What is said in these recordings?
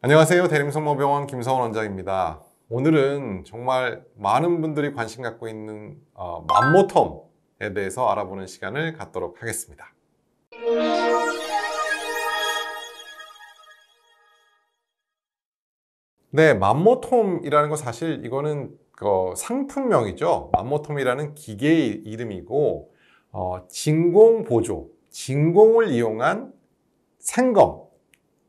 안녕하세요. 대림성모병원 김성원 원장입니다. 오늘은 정말 많은 분들이 관심 갖고 있는 어, 만모텀에 대해서 알아보는 시간을 갖도록 하겠습니다. 네, 만모톰이라는 거 사실 이거는 그 상품명이죠. 만모톰이라는 기계의 이름이고 어, 진공보조, 진공을 이용한 생검,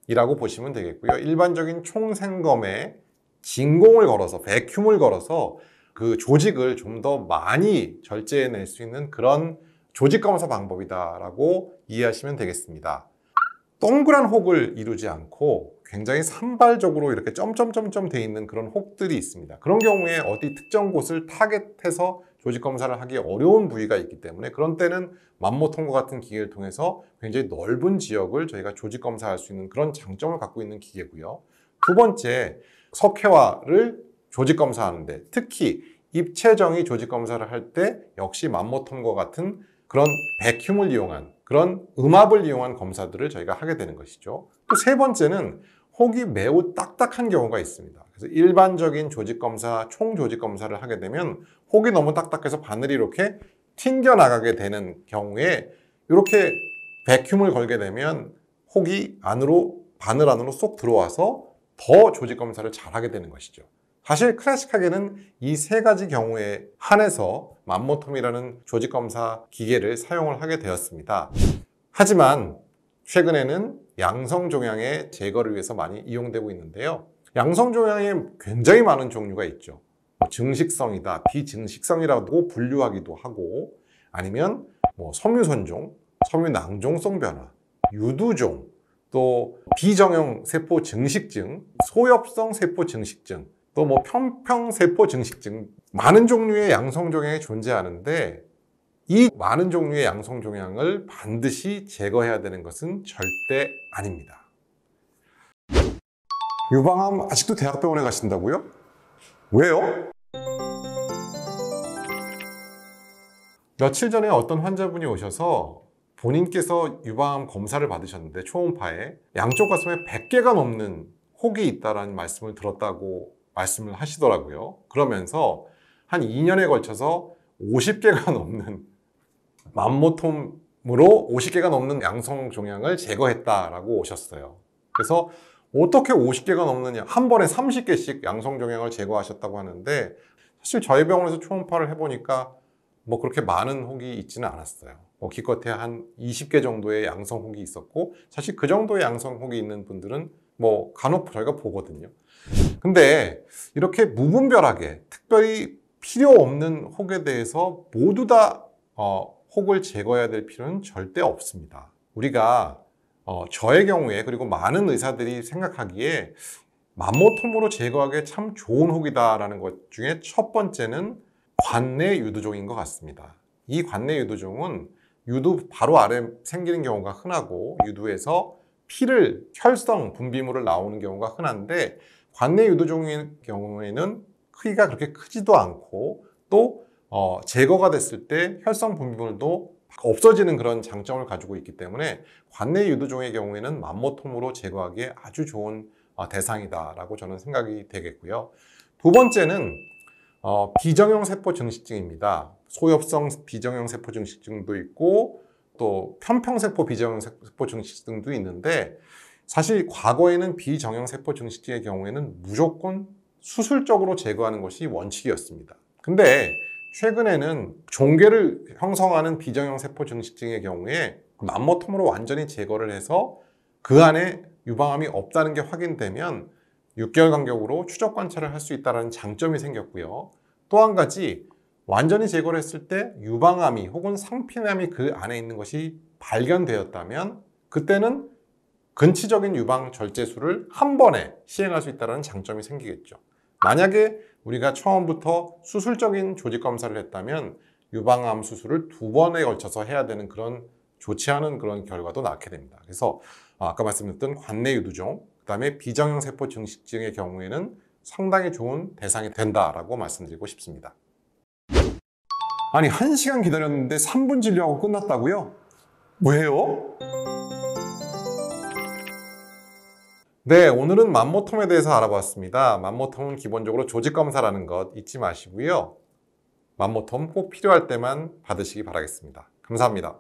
이라고 보시면 되겠고요. 일반적인 총생검에 진공을 걸어서, 백큐을 걸어서 그 조직을 좀 더 많이 절제해낼 수 있는 그런 조직 검사 방법이다라고 이해하시면 되겠습니다. 동그란 혹을 이루지 않고 굉장히 산발적으로 이렇게 점점점점 돼 있는 그런 혹들이 있습니다. 그런 경우에 어디 특정 곳을 타겟해서 조직 검사를 하기 어려운 부위가 있기 때문에 그런 때는 만모통과 같은 기계를 통해서 굉장히 넓은 지역을 저희가 조직 검사할 수 있는 그런 장점을 갖고 있는 기계고요. 두 번째, 석회화를 조직 검사하는데 특히 입체정의 조직 검사를 할 때 역시 만모통과 같은 그런 백흉을 이용한 그런 음압을 이용한 검사들을 저희가 하게 되는 것이죠. 또 세 번째는 혹이 매우 딱딱한 경우가 있습니다. 그래서 일반적인 조직검사, 총조직검사를 하게 되면 혹이 너무 딱딱해서 바늘이 이렇게 튕겨나가게 되는 경우에 이렇게 백큐을 걸게 되면 혹이 안으로, 바늘 안으로 쏙 들어와서 더 조직검사를 잘하게 되는 것이죠. 사실 클래식하게는 이 세 가지 경우에 한해서 만모톰이라는 조직검사 기계를 사용을 하게 되었습니다. 하지만 최근에는 양성 종양의 제거를 위해서 많이 이용되고 있는데요. 양성 종양에 굉장히 많은 종류가 있죠. 뭐 증식성이다, 비증식성이라고 분류하기도 하고 아니면 뭐 섬유선종, 섬유낭종성 변화, 유두종, 또 비정형 세포 증식증, 소엽성 세포 증식증, 또뭐 편평 세포 증식증 많은 종류의 양성 종양이 존재하는데 이 많은 종류의 양성 종양을 반드시 제거해야 되는 것은 절대 아닙니다. 유방암 아직도 대학병원에 가신다고요? 왜요? 며칠 전에 어떤 환자분이 오셔서 본인께서 유방암 검사를 받으셨는데 초음파에 양쪽 가슴에 100개가 넘는 혹이 있다라는 말씀을 들었다고 말씀을 하시더라고요. 그러면서 한 2년에 걸쳐서 50개가 넘는 만모톰으로 50개가 넘는 양성 종양을 제거했다라고 오셨어요. 그래서 어떻게 50개가 넘느냐 한 번에 30개씩 양성 종양을 제거하셨다고 하는데 사실 저희 병원에서 초음파를 해보니까 뭐 그렇게 많은 혹이 있지는 않았어요. 뭐 기껏해 야한 20개 정도의 양성 혹이 있었고 사실 그 정도의 양성 혹이 있는 분들은 뭐 간혹 저희가 보거든요. 근데 이렇게 무분별하게 특별히 필요 없는 혹에 대해서 모두 다 어, 혹을 제거해야 될 필요는 절대 없습니다. 우리가 어, 저의 경우에 그리고 많은 의사들이 생각하기에 만모톰으로 제거하기에 참 좋은 혹이다라는 것 중에 첫 번째는 관내 유두종인 것 같습니다. 이 관내 유두종은 유두 바로 아래 생기는 경우가 흔하고 유두에서 피를 혈성 분비물을 나오는 경우가 흔한데 관내 유두종인 경우에는 크기가 그렇게 크지도 않고 또 어, 제거가 됐을 때 혈성 분비물도 없어지는 그런 장점을 가지고 있기 때문에 관내 유두종의 경우에는 만모통으로 제거하기에 아주 좋은 어, 대상이다라고 저는 생각이 되겠고요. 두 번째는 어, 비정형 세포 증식증입니다. 소엽성 비정형 세포 증식증도 있고 또 편평세포 비정형 세포 증식증도 있는데 사실 과거에는 비정형 세포 증식증의 경우에는 무조건 수술적으로 제거하는 것이 원칙이었습니다. 근데 최근에는 종괴를 형성하는 비정형 세포 증식증의 경우에 만모톰으로 완전히 제거를 해서 그 안에 유방암이 없다는 게 확인되면 6개월 간격으로 추적 관찰을 할 수 있다는 장점이 생겼고요. 또 한 가지 완전히 제거를 했을 때 유방암이 혹은 상피암이 그 안에 있는 것이 발견되었다면 그때는 근치적인 유방 절제술을 한 번에 시행할 수 있다는 장점이 생기겠죠. 만약에 우리가 처음부터 수술적인 조직 검사를 했다면 유방암 수술을 두 번에 걸쳐서 해야 되는 그런 좋지 않은 그런 결과도 낳게 됩니다. 그래서 아까 말씀드렸던 관내 유두종, 그다음에 비정형 세포 증식증의 경우에는 상당히 좋은 대상이 된다라고 말씀드리고 싶습니다. 아니 한시간 기다렸는데 3분 진료하고 끝났다고요? 왜요? 네, 오늘은 만모통에 대해서 알아봤습니다. 만모통은 기본적으로 조직검사라는 것 잊지 마시고요. 만모통 꼭 필요할 때만 받으시기 바라겠습니다. 감사합니다.